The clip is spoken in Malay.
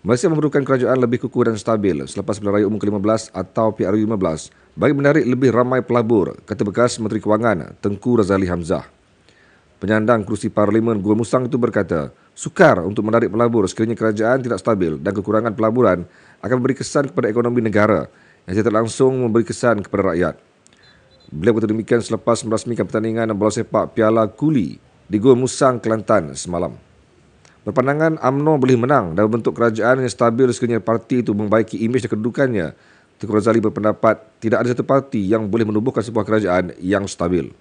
Malaysia memerlukan kerajaan lebih kukuh dan stabil selepas pilihan raya umum ke-15 atau PRU-15 bagi menarik lebih ramai pelabur, kata bekas Menteri Kewangan Tengku Razali Hamzah. Penyandang kerusi Parlimen Gua Musang itu berkata, sukar untuk menarik pelabur sekiranya kerajaan tidak stabil dan kekurangan pelaburan akan memberi kesan kepada ekonomi negara yang tidak langsung memberi kesan kepada rakyat. Beliau berkata demikian selepas merasmikan pertandingan bola sepak Piala Kuli di Gua Musang, Kelantan semalam. Berpandangan Amno boleh menang dan membentuk kerajaan yang stabil sekiranya parti itu membaiki imej dan kedudukannya. Tengku Razali berpendapat tidak ada satu parti yang boleh menubuhkan sebuah kerajaan yang stabil.